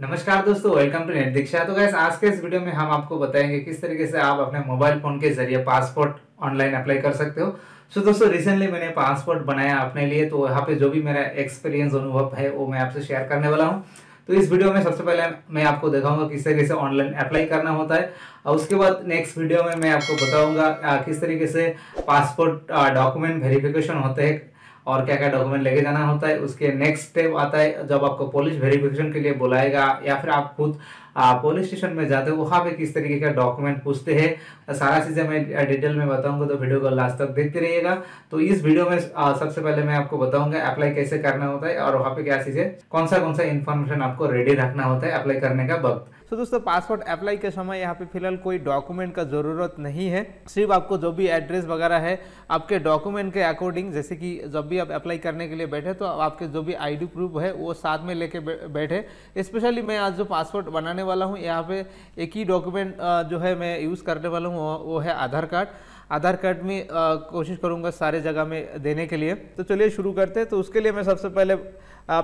नमस्कार दोस्तों welcome to net दीक्षा तो गैस आज के इस वीडियो में हम आपको बताएंगे किस तरीके से आप अपने मोबाइल फोन के जरिए पासपोर्ट ऑनलाइन अप्लाई कर सकते हो सो so, दोस्तों रिसेंटली मैंने पासपोर्ट बनाया अपने लिए तो यहाँ पे जो भी मेरा एक्सपीरियंस अनुभव है वो मैं आपसे शेयर करने वाला हूँ तो इस वीडियो में सबसे पहले मैं आपको दिखाऊंगा किस तरीके से ऑनलाइन अप्लाई करना होता है और उसके बाद नेक्स्ट वीडियो में मैं आपको बताऊंगा किस तरीके से पासपोर्ट डॉक्यूमेंट वेरिफिकेशन होते हैं और क्या क्या डॉक्यूमेंट लेके जाना होता है उसके नेक्स्ट स्टेप आता है जब आपको पुलिस वेरिफिकेशन के लिए बुलाएगा या फिर आप खुद पुलिस स्टेशन में जाते हो वहाँ पे किस तरीके का डॉक्यूमेंट पूछते हैं सारा चीज़ें मैं डिटेल में बताऊंगा तो वीडियो को लास्ट तक देखते रहिएगा तो इस वीडियो में सबसे पहले मैं आपको बताऊंगा अप्लाई कैसे करना होता है और वहाँ पे क्या चीज़ें कौन सा कौन सा इन्फॉर्मेशन आपको रेडी रखना होता है अप्लाई करने का वक्त तो दोस्तों पासपोर्ट अप्लाई के समय यहाँ पे फिलहाल कोई डॉक्यूमेंट का ज़रूरत नहीं है सिर्फ आपको जो भी एड्रेस वगैरह है आपके डॉक्यूमेंट के अकॉर्डिंग जैसे कि जब भी आप अप्लाई करने के लिए बैठे तो आपके जो भी आईडी प्रूफ है वो साथ में लेके बैठे स्पेशली मैं आज जो पासपोर्ट बनाने करने वाला हूँ यहाँ पे एक ही डॉक्यूमेंट जो है मैं यूज़ करने वाला हूँ वो है आधार कार्ड आधार कार्ड में कोशिश करूँगा सारे जगह में देने के लिए तो चलिए शुरू करते हैं तो उसके लिए मैं सबसे पहले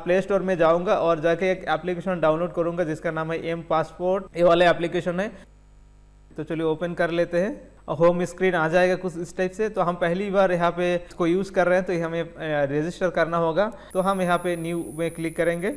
प्ले स्टोर में जाऊँगा और जाके एक एप्लीकेशन डाउनलोड करूँगा जिसका नाम है एम पासपोर्ट ये वाला एप्लीकेशन है तो चलिए ओपन कर लेते हैं होम स्क्रीन आ जाएगा कुछ इस टाइप से तो हम पहली बार यहाँ पे इसको यूज़ कर रहे हैं तो हमें रजिस्टर करना होगा तो हम यहाँ पे न्यू में क्लिक करेंगे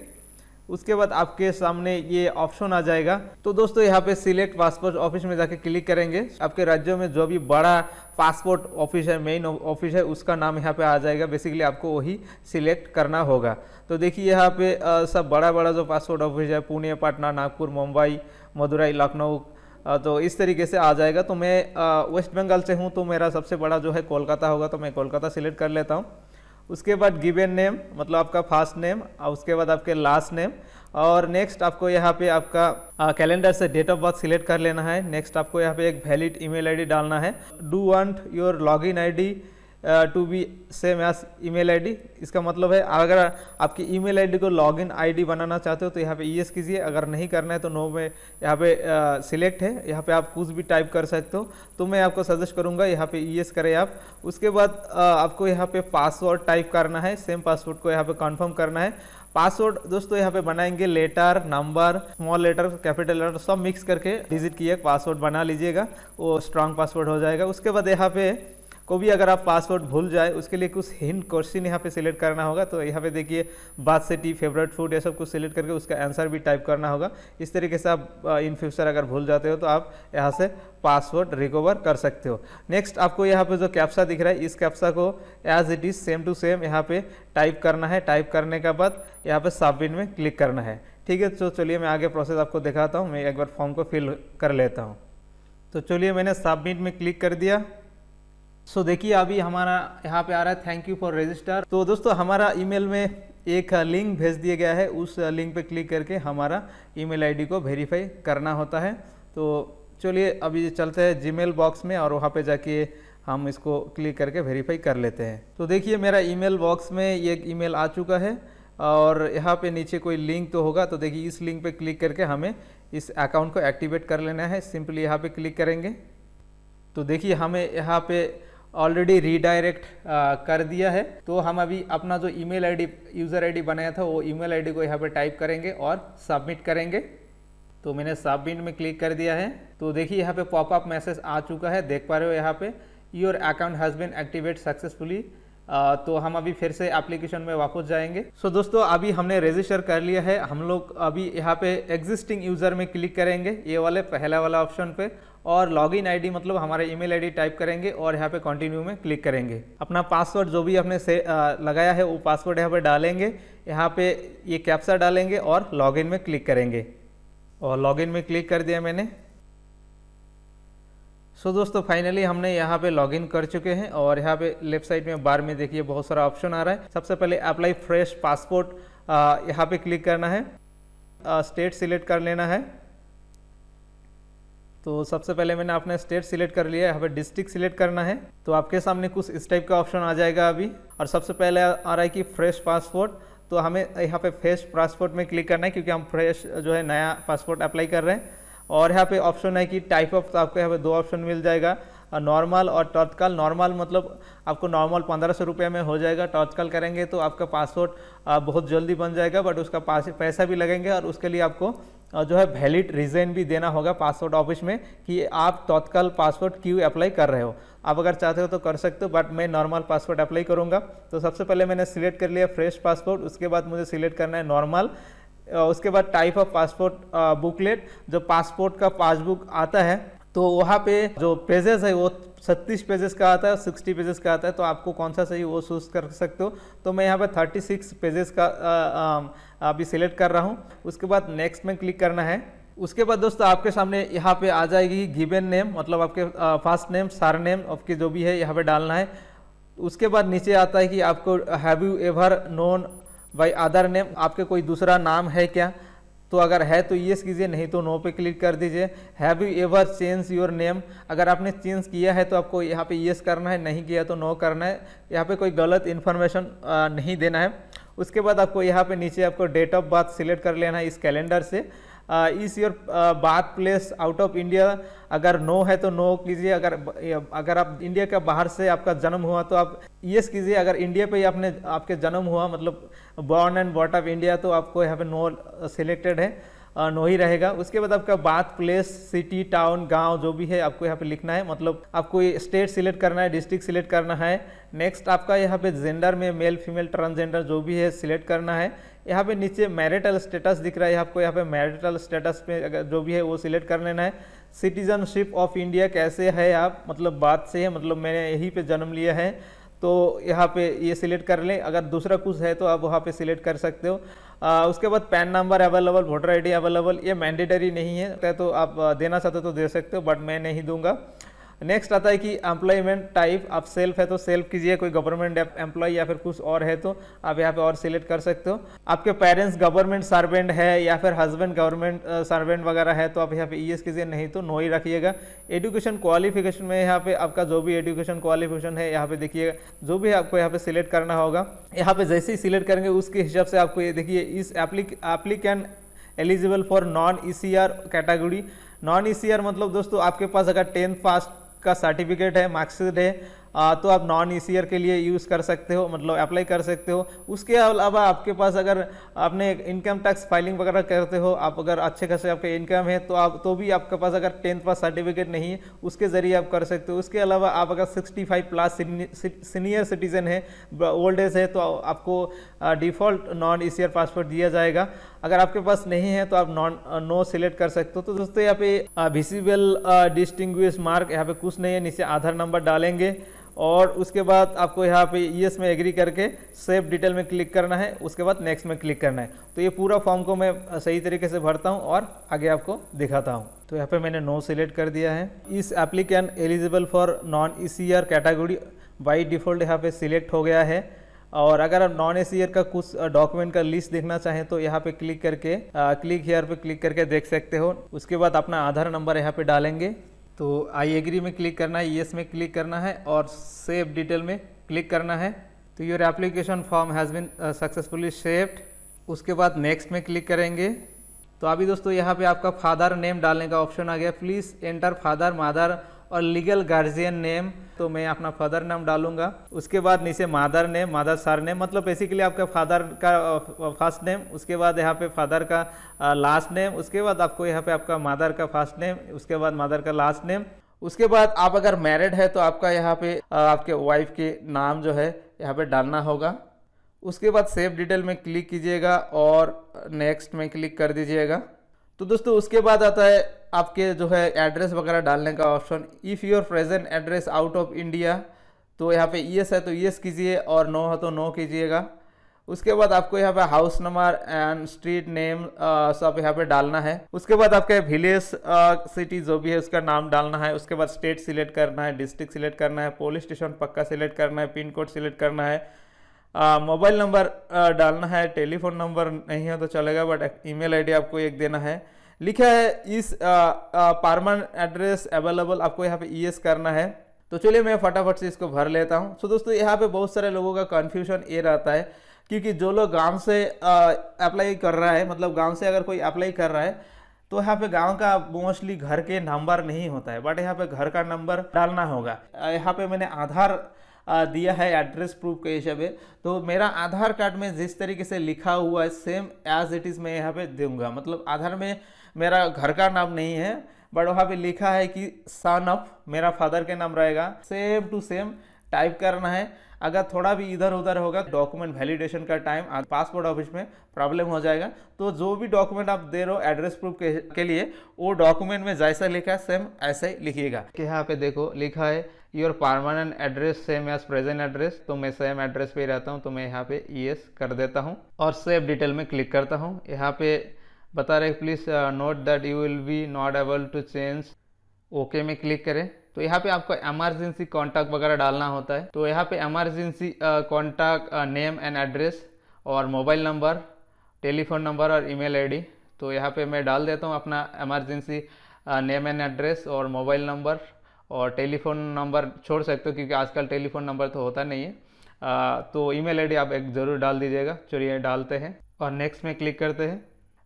उसके बाद आपके सामने ये ऑप्शन आ जाएगा तो दोस्तों यहाँ पे सिलेक्ट पासपोर्ट ऑफिस में जाके क्लिक करेंगे आपके राज्यों में जो भी बड़ा पासपोर्ट ऑफिस है मेन ऑफिस है उसका नाम यहाँ पे आ जाएगा बेसिकली आपको वही सिलेक्ट करना होगा तो देखिए यहाँ पे सब बड़ा बड़ा जो पासपोर्ट ऑफिस है पुणे पटना नागपुर मुंबई मदुरई लखनऊ तो इस तरीके से आ जाएगा तो मैं वेस्ट बंगाल से हूँ तो मेरा सबसे बड़ा जो है कोलकाता होगा तो मैं कोलकाता सिलेक्ट कर लेता हूँ उसके बाद गिवेन नेम मतलब आपका फर्स्ट नेम और उसके बाद आपके लास्ट नेम और नेक्स्ट आपको यहाँ पे आपका कैलेंडर से डेट ऑफ बर्थ सिलेक्ट कर लेना है नेक्स्ट आपको यहाँ पे एक वैलिड ईमेल आईडी डालना है do want your login ID to be same as email ID इसका मतलब है अगर आपकी ईमेल आईडी को लॉगिन आईडी बनाना चाहते हो तो यहाँ पे ई कीजिए अगर नहीं करना है तो नो में यहाँ पे सिलेक्ट है यहाँ पे आप कुछ भी टाइप कर सकते हो तो मैं आपको सजेस्ट करूँगा यहाँ पे ई करें आप उसके बाद आपको यहाँ पे पासवर्ड टाइप करना है सेम पासवर्ड को यहाँ पे कन्फर्म करना है पासवर्ड दोस्तों यहाँ पे बनाएंगे letter number small letter capital letter सब मिक्स करके डिजिट किए पासवर्ड बना लीजिएगा वो स्ट्रांग पासवर्ड हो जाएगा उसके बाद यहाँ पे को भी अगर आप पासवर्ड भूल जाए उसके लिए कुछ हिंट क्वेश्चन यहाँ पे सिलेक्ट करना होगा तो यहाँ पे देखिए बाथ से टी फेवरेट फूड ये सब कुछ सिलेक्ट करके उसका आंसर भी टाइप करना होगा इस तरीके से आप इन फ्यूचर अगर भूल जाते हो तो आप यहाँ से पासवर्ड रिकवर कर सकते हो नेक्स्ट आपको यहाँ पे जो कैप्सा दिख रहा है इस कैप्सा को as it is same to same यहाँ पे टाइप करना है टाइप करने के बाद यहाँ पे सबमिट में क्लिक करना है ठीक है तो चलिए मैं आगे प्रोसेस आपको दिखाता हूँ मैं एक बार फॉर्म को फिल कर लेता हूँ तो चलिए मैंने सबमिट में क्लिक कर दिया सो so, देखिए अभी हमारा यहाँ पे आ रहा है थैंक यू फॉर रजिस्टर तो दोस्तों हमारा ईमेल में एक लिंक भेज दिया गया है उस लिंक पे क्लिक करके हमारा ईमेल आईडी को वेरीफाई करना होता है तो चलिए अभी चलते हैं जीमेल बॉक्स में और वहाँ पे जाके हम इसको क्लिक करके वेरीफाई कर लेते हैं तो देखिए मेरा ई बॉक्स में ये ई आ चुका है और यहाँ पर नीचे कोई लिंक तो होगा तो देखिए इस लिंक पर क्लिक करके हमें इस अकाउंट को एक्टिवेट कर लेना है सिंपली यहाँ पर क्लिक करेंगे तो देखिए हमें यहाँ पर ऑलरेडी रीडायरेक्ट uh, कर दिया है तो हम अभी अपना जो ईमेल आईडी यूज़र आईडी बनाया था वो ईमेल आईडी को यहाँ पर टाइप करेंगे और सबमिट करेंगे तो मैंने सबमिट में क्लिक कर दिया है तो देखिए यहाँ पे पॉपअप मैसेज आ चुका है देख पा रहे हो यहाँ पे your account has been activate successfully तो हम अभी फिर से एप्लीकेशन में वापस जाएंगे सो so, दोस्तों अभी हमने रजिस्टर कर लिया है हम लोग अभी यहाँ पे एग्जिस्टिंग यूज़र में क्लिक करेंगे ये वाले पहला वाला ऑप्शन पे और लॉगिन आईडी मतलब हमारे ईमेल आईडी टाइप करेंगे और यहाँ पे कंटिन्यू में क्लिक करेंगे अपना पासवर्ड जो भी हमने से आ, लगाया है वो पासवर्ड यहाँ पे डालेंगे यहाँ पे ये कैप्सा डालेंगे और लॉगिन में क्लिक करेंगे और लॉगिन में क्लिक कर दिया मैंने सो so, दोस्तों फाइनली हमने यहाँ पे लॉगिन कर चुके हैं और यहाँ पे लेफ्ट साइड में बार में देखिए बहुत सारा ऑप्शन आ रहा है सबसे पहले अप्लाई फ्रेश पासपोर्ट यहाँ पे क्लिक करना है स्टेट सिलेक्ट कर लेना है तो सबसे पहले मैंने अपना स्टेट सिलेक्ट कर लिया है हमें डिस्ट्रिक्ट सिलेक्ट करना है तो आपके सामने कुछ इस टाइप का ऑप्शन आ जाएगा अभी और सबसे पहले आ रहा है कि फ्रेश पासपोर्ट तो हमें यहाँ पे फ्रेश पासपोर्ट में क्लिक करना है क्योंकि हम फ्रेश जो है नया पासपोर्ट अप्लाई कर रहे हैं और यहाँ पे ऑप्शन है कि टाइप ऑफ तो आपको यहाँ पे दो ऑप्शन मिल जाएगा नॉर्मल और तत्काल नॉर्मल मतलब आपको नॉर्मल पंद्रह सौ रुपये में हो जाएगा तत्काल करेंगे तो आपका पासपोर्ट बहुत जल्दी बन जाएगा बट उसका पैसा भी लगेंगे और उसके लिए आपको जो है वैलिड रीज़न भी देना होगा पासपोर्ट ऑफिस में कि आप तत्काल पासपोर्ट क्यों अप्लाई कर रहे हो आप अगर चाहते हो तो कर सकते हो बट मैं नॉर्मल पासपोर्ट अप्लाई करूंगा तो सबसे पहले मैंने सिलेक्ट कर लिया फ्रेश पासपोर्ट उसके बाद मुझे सिलेक्ट करना है नॉर्मल उसके बाद टाइप ऑफ पासपोर्ट बुकलेट जो पासपोर्ट का पासबुक आता है तो वहाँ पे जो पेजेस है वो छत्तीस पेजेस का आता है सिक्सटी पेजेस का आता है तो आपको कौन सा सही वो चूज कर सकते हो तो मैं यहाँ पे थर्टी सिक्स पेजेस का अभी सिलेक्ट कर रहा हूँ उसके बाद नेक्स्ट में क्लिक करना है उसके बाद दोस्तों आपके सामने यहाँ पे आ जाएगी गिवन नेम मतलब आपके फर्स्ट नेम सार नेम आपके जो भी है यहाँ पे डालना है उसके बाद नीचे आता है कि आपको have you ever known by other name आपके कोई दूसरा नाम है क्या तो अगर है तो येस कीजिए नहीं तो नो पे क्लिक कर दीजिए have you ever change your name अगर आपने चेंज किया है तो आपको यहाँ पे येस करना है नहीं किया तो नो करना है यहाँ पे कोई गलत इन्फॉर्मेशन नहीं देना है उसके बाद आपको यहाँ पे नीचे आपको डेट ऑफ बर्थ सिलेक्ट कर लेना है इस कैलेंडर से is your birth place out of India अगर नो है तो नो कीजिए अगर अगर आप इंडिया के बाहर से आपका जन्म हुआ तो आप यस कीजिए अगर इंडिया पे ही आपने आपके जन्म हुआ मतलब born and but of India तो आपको यहाँ पे नो सिलेक्टेड है नो ही रहेगा उसके बाद आपका बात प्लेस सिटी टाउन गांव जो भी है आपको यहाँ पे लिखना है मतलब आपको स्टेट सिलेक्ट करना है डिस्ट्रिक्ट सिलेक्ट करना है नेक्स्ट आपका यहाँ पे जेंडर में मेल फीमेल ट्रांसजेंडर जो भी है सिलेक्ट करना है यहाँ पे नीचे मैरिटल स्टेटस दिख रहा है आपको यहाँ पे मैरिटल स्टेटस पे अगर जो भी है वो सिलेक्ट कर लेना है सिटीजनशिप ऑफ इंडिया कैसे है आप मतलब बात से है मतलब मैंने यहीं पे जन्म लिया है तो यहाँ पे ये सिलेक्ट कर लें अगर दूसरा कुछ है तो आप वहाँ पे सिलेक्ट कर सकते हो आ, उसके बाद PAN number available voter ID available ये मैंडेटरी नहीं है तो, तो आप देना चाहते हो तो दे सकते हो बट मैं नहीं दूंगा नेक्स्ट आता है कि एम्प्लॉयमेंट टाइप आप सेल्फ है तो सेल्फ कीजिए कोई गवर्नमेंट एम्प्लॉय या फिर कुछ और है तो आप यहाँ पे और सिलेक्ट कर सकते हो आपके पेरेंट्स गवर्नमेंट सर्वेंट है या फिर हस्बैंड गवर्नमेंट सर्वेंट वगैरह है तो आप यहाँ पे ई e कीजिए नहीं तो नो ही रखिएगा एजुकेशन क्वालिफिकेशन में यहाँ पे आपका जो भी एजुकेशन क्वालिफिकेशन है यहाँ पे देखिएगा जो भी आपको यहाँ पे सिलेक्ट करना होगा यहाँ पे जैसे ही सिलेक्ट करेंगे उसके हिसाब से आपको ये देखिए is applicant eligible for non E category non E मतलब दोस्तों आपके पास अगर टेंथ पास का सर्टिफिकेट है मार्क्सिट है आ, तो आप नॉन ई e के लिए यूज़ कर सकते हो मतलब अप्लाई कर सकते हो उसके अलावा आपके पास अगर आपने इनकम टैक्स फाइलिंग वगैरह करते हो आप अगर अच्छे खासे आपके इनकम है तो आप तो भी आपके पास अगर टेंथ पास सर्टिफिकेट नहीं है उसके ज़रिए आप कर सकते हो उसके अलावा आप अगर 65 प्लस सीनियर सिटीज़न है ओल्ड एज है तो आपको डिफ़ॉल्ट नॉन ई पासपोर्ट दिया जाएगा अगर आपके पास नहीं है तो आप नॉन नो सिलेक्ट कर सकते हो तो दोस्तों यहाँ पे विजिबल डिस्टिंग मार्क यहाँ पे कुछ नहीं है नीचे आधार नंबर डालेंगे और उसके बाद आपको यहाँ पे ई में एग्री करके सेफ डिटेल में क्लिक करना है उसके बाद नेक्स्ट में क्लिक करना है तो ये पूरा फॉर्म को मैं uh, सही तरीके से भरता हूँ और आगे आपको दिखाता हूँ तो यहाँ पे मैंने नो सिलेक्ट कर दिया है is applicant eligible for non E C R by default यहाँ पे सिलेक्ट हो गया है और अगर आप नॉन ए का कुछ डॉक्यूमेंट का लिस्ट देखना चाहें तो यहाँ पे क्लिक करके क्लिक हेयर पे क्लिक करके देख सकते हो उसके बाद अपना आधार नंबर यहाँ पे डालेंगे तो आई एग्री में क्लिक करना है येस में क्लिक करना है और सेव डिटेल में क्लिक करना है तो your application form has been successfully saved उसके बाद नेक्स्ट में क्लिक करेंगे तो अभी दोस्तों यहाँ पे आपका फादर नेम डालने का ऑप्शन आ गया प्लीज़ एंटर फादर मादर और लीगल गार्जियन नेम तो मैं अपना फादर नाम डालूंगा उसके बाद नीचे mother name mother surname मतलब बेसिकली आपका फादर का फर्स्ट नेम उसके बाद यहाँ पे फादर का लास्ट नेम उसके बाद आपको यहाँ पे आपका मादर का फर्स्ट नेम उसके बाद मादर का लास्ट नेम उसके बाद आप अगर मैरिड है तो आपका यहाँ पे आपके वाइफ के नाम जो है यहाँ पे डालना होगा उसके बाद सेव डिटेल में क्लिक कीजिएगा और नेक्स्ट में क्लिक कर दीजिएगा तो दोस्तों उसके बाद आता है आपके जो है एड्रेस वगैरह डालने का option if your present address out of India तो यहाँ पे यस है तो यस कीजिए और नो है तो नो कीजिएगा उसके बाद आपको यहाँ पे house number and street name सब यहाँ पे डालना है उसके बाद आपके विलेज सिटी जो भी है उसका नाम डालना है उसके बाद स्टेट सिलेक्ट करना है डिस्ट्रिक्ट सिलेक्ट करना है पोलिस स्टेशन पक्का सिलेक्ट करना है पिन कोड सिलेक्ट करना है मोबाइल नंबर डालना है टेलीफोन नंबर नहीं है तो चलेगा बट ईमेल आईडी आपको एक देना है लिखा है इस परमानेंट एड्रेस अवेलेबल आपको यहाँ पे ई एस करना है तो चलिए मैं फटाफट से इसको भर लेता हूँ सो दोस्तों यहाँ पे बहुत सारे लोगों का कन्फ्यूजन ये रहता है क्योंकि जो लोग गांव से अप्लाई कर रहा है मतलब गांव से अगर कोई अप्लाई कर रहा है तो यहाँ पे गांव का मोस्टली घर के नंबर नहीं होता है बट यहाँ पे घर का नंबर डालना होगा यहाँ पे मैंने आधार दिया है एड्रेस प्रूफ के हिसाब तो मेरा आधार कार्ड में जिस तरीके से लिखा हुआ है सेम एज इट इज़ मैं यहाँ पे दूंगा मतलब आधार में मेरा घर का नाम नहीं है बट वहाँ पे लिखा है कि सन ऑफ मेरा फादर के नाम रहेगा सेम टू सेम टाइप करना है अगर थोड़ा भी इधर उधर होगा डॉक्यूमेंट वैलिडेशन का टाइम पासपोर्ट ऑफिस में प्रॉब्लम हो जाएगा तो जो भी डॉक्यूमेंट आप दे रहे हो एड्रेस प्रूफ के, के लिए वो डॉक्यूमेंट में जैसा लिखा है सेम ऐसा ही लिखिएगा कि यहाँ पे देखो लिखा है your permanent address same as present address तो मैं सेम एड्रेस पे रहता हूँ तो मैं यहाँ पे ई एस कर देता हूँ और सेव डिटेल में क्लिक करता हूँ यहाँ पे बता रहे please note that you will be not able to change okay में क्लिक करें तो यहाँ पे आपको एमरजेंसी कॉन्टैक्ट वगैरह डालना होता है तो यहाँ पे emergency contact name and address और मोबाइल नंबर टेलीफोन नंबर और ईमेल आईडी तो यहाँ पे मैं डाल देता हूँ अपना एमरजेंसी नेम एंड एड्रेस और मोबाइल नंबर और टेलीफोन नंबर छोड़ सकते हो क्योंकि आजकल टेलीफोन नंबर तो होता नहीं है आ, तो ईमेल आईडी आप एक ज़रूर डाल दीजिएगा चलिए डालते हैं और नेक्स्ट में क्लिक करते हैं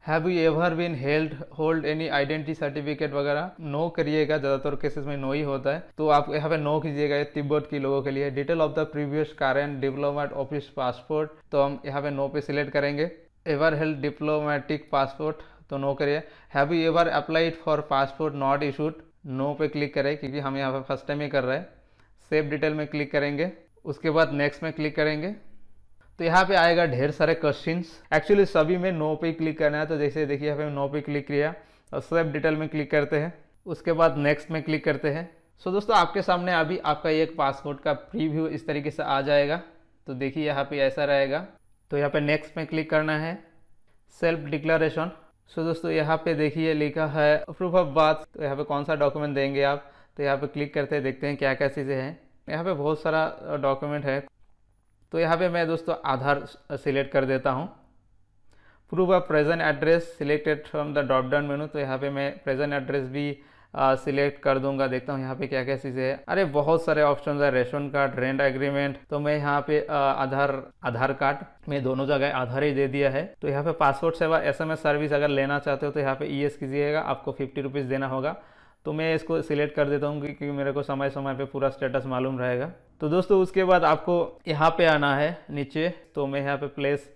have you ever been held hold any identity certificate वगैरह नो करिएगा ज़्यादातर केसेस में नो ही होता है तो आप यहाँ पे नो कीजिएगा ये तिब्बत की लोगों के लिए डिटेल ऑफ द प्रीवियस कारण डिप्लोमेट ऑफिस पासपोर्ट तो हम यहाँ पे नो पे सिलेक्ट करेंगे एवर हेल्ड डिप्लोमेटिक पासपोर्ट तो नो करिए have you ever applied for passport not issued no पे क्लिक करें क्योंकि हम यहाँ पर फर्स्ट टाइम ही कर रहे हैं सेव डिटेल में क्लिक करेंगे उसके बाद नेक्स्ट में क्लिक करेंगे तो यहाँ पे आएगा ढेर सारे क्वेश्चंस एक्चुअली सभी में नो पे क्लिक करना है तो जैसे देखिए यहाँ पे नो पे क्लिक किया और सेव डिटेल में क्लिक करते हैं उसके बाद नेक्स्ट में क्लिक करते हैं सो दोस्तों आपके सामने अभी आपका एक पासपोर्ट का प्रीव्यू इस तरीके से आ जाएगा तो देखिए यहाँ पे ऐसा रहेगा तो यहाँ पे नेक्स्ट में क्लिक करना है सेल्फ डिक्लेरेशन सो दोस्तों यहाँ पे देखिए लिखा है प्रूफ ऑफ बात तो यहाँ पे कौन सा डॉक्यूमेंट देंगे आप तो यहाँ पे क्लिक करते हैं देखते हैं क्या क्या चीज़ें हैं यहाँ पे बहुत सारा डॉक्यूमेंट है तो यहाँ पे मैं दोस्तों आधार सिलेक्ट कर देता हूँ proof of present address selected from the drop down menu तो यहाँ पे मैं प्रेजेंट एड्रेस भी सिलेक्ट कर दूंगा देखता हूँ यहाँ पे क्या क्या चीज़ें हैं अरे बहुत सारे ऑप्शन है रेशन कार्ड रेंट एग्रीमेंट तो मैं यहाँ पे आधार आधार कार्ड में दोनों जगह आधार ही दे दिया है तो यहाँ पे पासपोर्ट सेवा एस सर्विस अगर लेना चाहते हो तो यहाँ पे ई कीजिएगा आपको फिफ्टी रुपीज़ देना होगा तो मैं इसको सिलेक्ट कर देता हूँ क्योंकि मेरे को समय समय पर पूरा स्टेटस मालूम रहेगा तो दोस्तों उसके बाद आपको यहाँ पर आना है नीचे तो मैं यहाँ पर प्लेस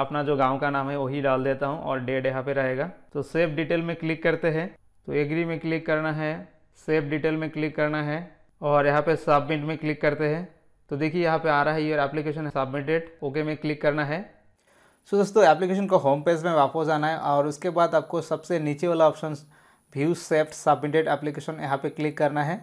अपना जो गांव का नाम है वही डाल देता हूँ और डेट यहाँ पे रहेगा तो सेव डिटेल में क्लिक करते हैं तो एग्री में क्लिक करना है सेव डिटेल में क्लिक करना है और यहाँ पे सबमिट में क्लिक करते हैं तो देखिए यहाँ पे आ रहा है ये एप्लीकेशन सबमिटेड ओके में क्लिक करना है सो दोस्तों एप्लीकेशन को होम पेज में वापस आना है और उसके बाद आपको सबसे नीचे वाला option view saved submitted application यहाँ पे क्लिक करना है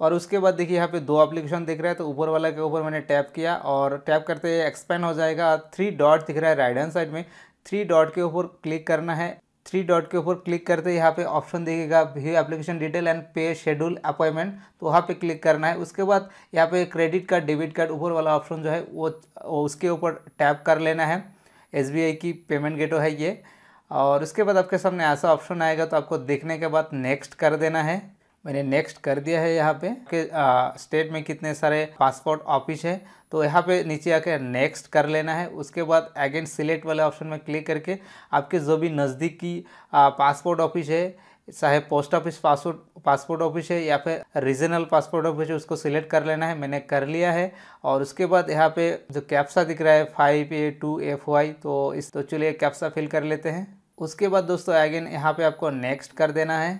और उसके बाद देखिए यहाँ पे दो एप्लीकेशन दिख रहा है तो ऊपर वाला के ऊपर मैंने टैप किया और टैप करते एक्सपेंड हो जाएगा थ्री डॉट दिख रहा है राइट हैंड साइड में थ्री डॉट के ऊपर क्लिक करना है थ्री डॉट के ऊपर क्लिक करते यहाँ पे ऑप्शन देखेगा view application detail and pay schedule appointment तो वहाँ पे क्लिक करना है उसके बाद यहाँ पे क्रेडिट कार्ड डेबिट कार्ड ऊपर वाला ऑप्शन जो है वो उसके ऊपर टैप कर लेना है एस की पेमेंट गेटो है ये और उसके बाद आपके सामने ऐसा ऑप्शन आएगा तो आपको देखने के बाद नेक्स्ट कर देना है मैंने नेक्स्ट कर दिया है यहाँ पे कि स्टेट में कितने सारे पासपोर्ट ऑफिस है तो यहाँ पे नीचे आके नेक्स्ट कर लेना है उसके बाद अगेन सिलेक्ट वाले ऑप्शन में क्लिक करके आपके जो भी नज़दीक की पासपोर्ट ऑफिस है चाहे post office passport passport office है या फिर रीजनल पासपोर्ट ऑफिस है उसको सिलेक्ट कर लेना है मैंने कर लिया है और उसके बाद यहाँ पे जो कैप्सा दिख रहा है five A two F Y तो इस तो चलिए कैप्सा फिल कर लेते हैं उसके बाद दोस्तों अगेन यहाँ पे आपको नेक्स्ट कर देना है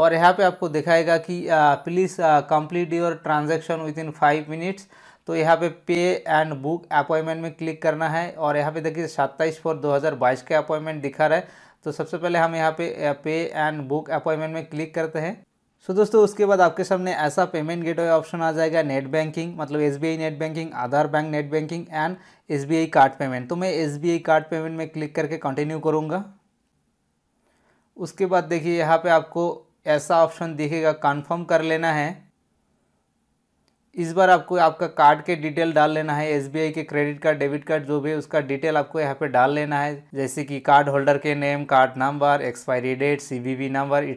और यहाँ पे आपको दिखाएगा कि please complete your transaction with in five minutes तो यहाँ पे पे एंड बुक अपॉइंटमेंट में क्लिक करना है और यहाँ पे देखिए सत्ताईस हज़ार 2022 के अपॉइंटमेंट दिखा रहा है तो सबसे पहले हम यहाँ पे पे एंड बुक अपॉइंटमेंट में क्लिक करते हैं सो so, दोस्तों उसके बाद आपके सामने ऐसा पेमेंट गेटवे ऑप्शन आ जाएगा नेट बैंकिंग मतलब S net banking Aadhaar bank net banking and S card payment तो मैं एस कार्ड पेमेंट में क्लिक करके कंटिन्यू करूँगा उसके बाद देखिए यहाँ पे आपको ऐसा ऑप्शन दिखेगा कंफर्म कर लेना है इस बार आपको आपका कार्ड के डिटेल डाल लेना है एसबीआई के क्रेडिट कार्ड डेबिट कार्ड जो भी है उसका डिटेल आपको यहाँ पे डाल लेना है जैसे कि कार्ड होल्डर के name card number expiry date CVV number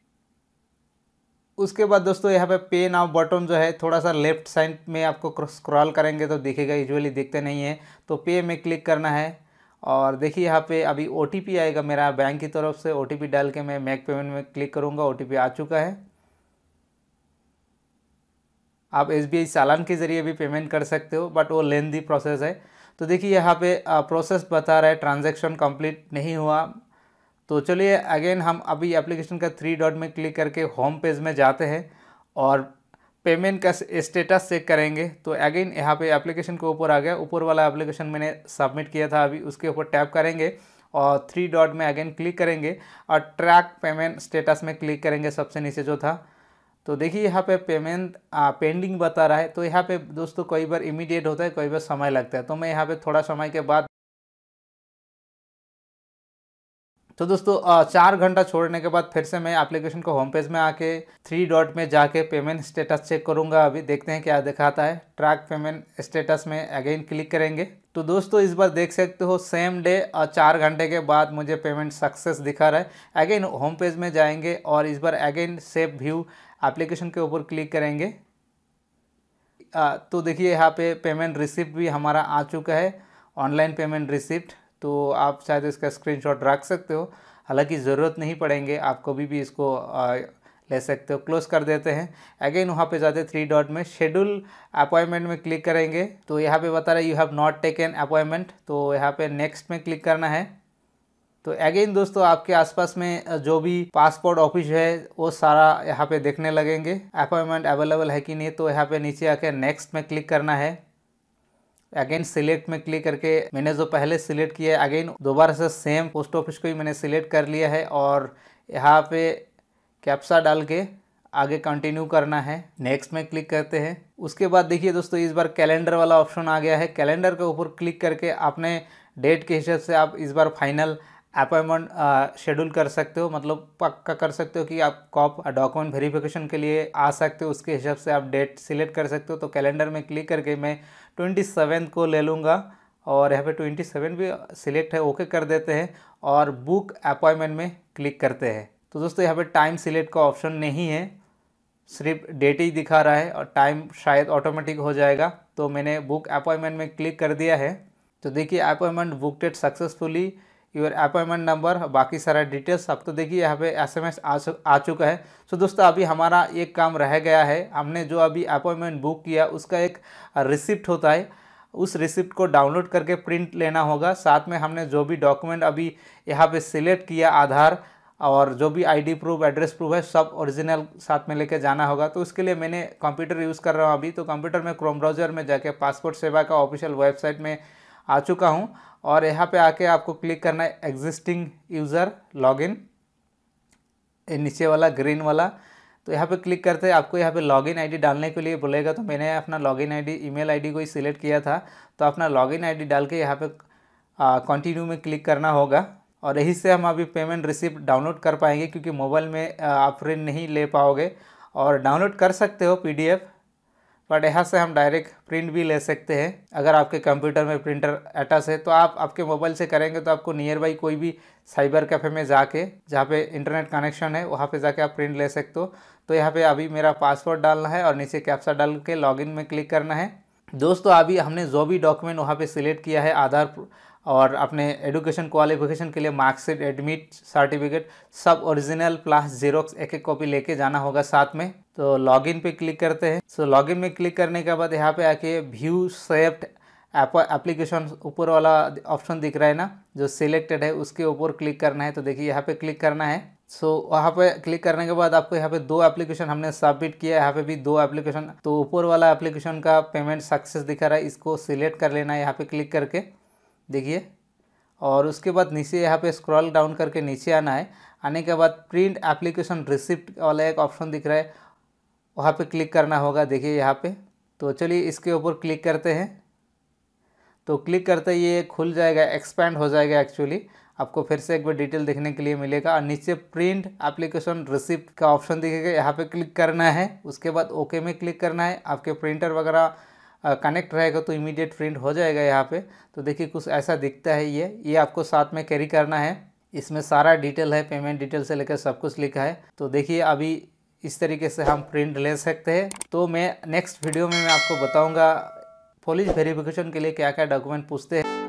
उसके बाद दोस्तों यहाँ पे पे नाउ बटन जो है थोड़ा सा लेफ्ट साइड में आपको स्क्रॉल करेंगे तो दिखेगा यूजली दिखते नहीं है तो पे में क्लिक करना है और देखिए यहाँ पे अभी ओ आएगा मेरा बैंक की तरफ से ओ डाल के मैं मैक पेमेंट में क्लिक करूँगा ओ आ चुका है आप एस चालान के ज़रिए भी पेमेंट कर सकते हो बट वो लेंदी प्रोसेस है तो देखिए यहाँ पे प्रोसेस बता रहा है ट्रांजैक्शन कंप्लीट नहीं हुआ तो चलिए अगेन हम अभी एप्लीकेशन का थ्री डॉट में क्लिक करके होम पेज में जाते हैं और पेमेंट का स्टेटस चेक करेंगे तो अगेन यहाँ पे एप्लीकेशन के ऊपर आ गया ऊपर वाला एप्लीकेशन मैंने सबमिट किया था अभी उसके ऊपर टैप करेंगे और थ्री डॉट में अगेन क्लिक करेंगे और ट्रैक पेमेंट स्टेटस में क्लिक करेंगे सबसे नीचे जो था तो देखिए यहाँ पे पेमेंट पेंडिंग बता रहा है तो यहाँ पे दोस्तों कई बार इमीडिएट होता है कई बार समय लगता है तो मैं यहाँ पे थोड़ा समय के बाद तो दोस्तों चार घंटा छोड़ने के बाद फिर से मैं एप्लीकेशन को होम पेज में आके थ्री डॉट में जाके पेमेंट स्टेटस चेक करूंगा अभी देखते हैं क्या दिखाता है ट्रैक पेमेंट स्टेटस में अगेन क्लिक करेंगे तो दोस्तों इस बार देख सकते हो सेम डे और चार घंटे के बाद मुझे पेमेंट सक्सेस दिखा रहा है अगेन होम पेज में जाएंगे और इस बार अगेन सेफ व्यू एप्लीकेशन के ऊपर क्लिक करेंगे तो देखिए यहाँ पे पेमेंट रिसिप्ट भी हमारा आ चुका है ऑनलाइन पेमेंट रिसिप्ट तो आप शायद इसका स्क्रीनशॉट रख सकते हो हालांकि ज़रूरत नहीं पड़ेंगे आप कभी भी इसको आ, ले सकते हो क्लोज कर देते हैं अगेन वहाँ पे जाते थ्री डॉट में शेड्यूल अपॉइंटमेंट में क्लिक करेंगे तो यहाँ पे बता रहा है you have not taken appointment तो यहाँ पे नेक्स्ट में क्लिक करना है तो अगेन दोस्तों आपके आसपास में जो भी पासपोर्ट ऑफिस है वो सारा यहाँ पे देखने लगेंगे अपॉइंटमेंट अवेलेबल है कि नहीं तो यहाँ पे नीचे आके नेक्स्ट में क्लिक करना है अगेन सिलेक्ट में क्लिक करके मैंने जो पहले सिलेक्ट किया है अगेन दोबारा से सेम पोस्ट ऑफिस को ही मैंने सिलेक्ट कर लिया है और यहाँ पे कैप्सा डाल के आगे कंटिन्यू करना है नेक्स्ट में क्लिक करते हैं उसके बाद देखिए दोस्तों इस बार कैलेंडर वाला ऑप्शन आ गया है कैलेंडर के ऊपर क्लिक करके आपने डेट के हिसाब से आप इस बार फाइनल अपॉइंटमेंट शेड्यूल कर सकते हो मतलब पक्का कर सकते हो कि आप कॉप डॉक्यूमेंट वेरिफिकेशन के लिए आ सकते हो उसके हिसाब से आप डेट सिलेक्ट कर सकते हो तो कैलेंडर में क्लिक करके मैं ट्वेंटी सेवन को ले लूँगा और यहाँ पे ट्वेंटी सेवन भी सिलेक्ट है ओके कर देते हैं और बुक अपॉइंटमेंट में क्लिक करते हैं तो दोस्तों यहाँ पे टाइम सिलेक्ट का ऑप्शन नहीं है सिर्फ डेट ही दिखा रहा है और टाइम शायद ऑटोमेटिक हो जाएगा तो मैंने बुक अपॉइंटमेंट में क्लिक कर दिया है तो देखिए appointment book date successfully your appointment number बाकी सारा डिटेल्स अब तो देखिए यहाँ पे एसएमएस आ, आ चुका है सो so, दोस्तों अभी हमारा एक काम रह गया है हमने जो अभी अपॉइंटमेंट बुक किया उसका एक रिसिप्ट होता है उस रिसिप्ट को डाउनलोड करके प्रिंट लेना होगा साथ में हमने जो भी डॉक्यूमेंट अभी यहाँ पे सिलेक्ट किया आधार और जो भी आईडी प्रूफ एड्रेस प्रूफ है सब ओरिजिनल साथ में लेके जाना होगा तो उसके लिए मैंने कंप्यूटर यूज़ कर रहा हूँ अभी तो कंप्यूटर में क्रोम ब्राउज़र में जाके पासपोर्ट सेवा का ऑफिशियल वेबसाइट में आ चुका हूँ और यहाँ पे आके आपको क्लिक करना है एग्जिस्टिंग यूज़र लॉगिन नीचे वाला ग्रीन वाला तो यहाँ पे क्लिक करते हैं आपको यहाँ पे लॉगिन आईडी डालने के लिए बोलेगा तो मैंने अपना लॉगिन आईडी ईमेल आईडी को ही सिलेक्ट किया था तो अपना लॉगिन आईडी डाल के यहाँ पे कंटिन्यू में क्लिक करना होगा और यहीं से हम अभी पेमेंट रिसिप्ट डाउनलोड कर पाएंगे क्योंकि मोबाइल में आप प्रिंट नहीं ले पाओगे और डाउनलोड कर सकते हो पी बट यहाँ से हम डायरेक्ट प्रिंट भी ले सकते हैं अगर आपके कंप्यूटर में प्रिंटर अटैच है तो आप आपके मोबाइल से करेंगे तो आपको नियर बाई कोई भी साइबर कैफ़े में जाके जहाँ पे इंटरनेट कनेक्शन है वहाँ पे जाके आप प्रिंट ले सकते हो तो यहाँ पे अभी मेरा पासवर्ड डालना है और नीचे कैप्सा डाल के लॉगिन में क्लिक करना है दोस्तों अभी हमने जो भी डॉक्यूमेंट वहाँ पर सिलेक्ट किया है आधार और अपने एडुकेशन क्वालिफिकेशन के लिए मार्कशीट एडमिट सर्टिफिकेट सब ओरिजिनल प्लस ज़ीरोक्स एक एक कॉपी लेके जाना होगा साथ में तो लॉगिन पे क्लिक करते हैं सो लॉगिन में क्लिक करने के बाद यहाँ पे आके व्यू सेफ्ट एप्लीकेशन ऊपर वाला ऑप्शन दिख रहा है ना जो सिलेक्टेड है उसके ऊपर क्लिक करना है तो देखिए यहाँ पे क्लिक करना है सो so, वहाँ पे क्लिक करने के बाद आपको यहाँ पे दो एप्लीकेशन हमने सबमिट किया यहाँ पे भी दो एप्लीकेशन तो ऊपर वाला एप्लीकेशन का पेमेंट सक्सेस दिखा रहा है इसको सिलेक्ट कर लेना है यहाँ पे क्लिक करके देखिए और उसके बाद नीचे यहाँ पे स्क्रॉल डाउन करके नीचे आना है आने के बाद प्रिंट एप्लीकेशन रिसिप्ट वाला एक ऑप्शन दिख रहा है वहाँ पे क्लिक करना होगा देखिए यहाँ पे तो चलिए इसके ऊपर क्लिक करते हैं तो क्लिक करते ही ये खुल जाएगा एक्सपैंड हो जाएगा एक्चुअली आपको फिर से एक बार डिटेल देखने के लिए मिलेगा और नीचे प्रिंट एप्लीकेशन रिसिप्ट का ऑप्शन दिखेगा यहाँ पे क्लिक करना है उसके बाद ओके में क्लिक करना है आपके प्रिंटर वगैरह कनेक्ट रहेगा तो इमीडिएट प्रिंट हो जाएगा यहाँ पे तो देखिए कुछ ऐसा दिखता है ये ये आपको साथ में कैरी करना है इसमें सारा डिटेल है पेमेंट डिटेल से लेकर सब कुछ लिखा है तो देखिए अभी इस तरीके से हम प्रिंट ले सकते हैं तो मैं नेक्स्ट वीडियो में मैं आपको बताऊंगा पॉलिस वेरिफिकेशन के लिए क्या क्या डॉक्यूमेंट पूछते हैं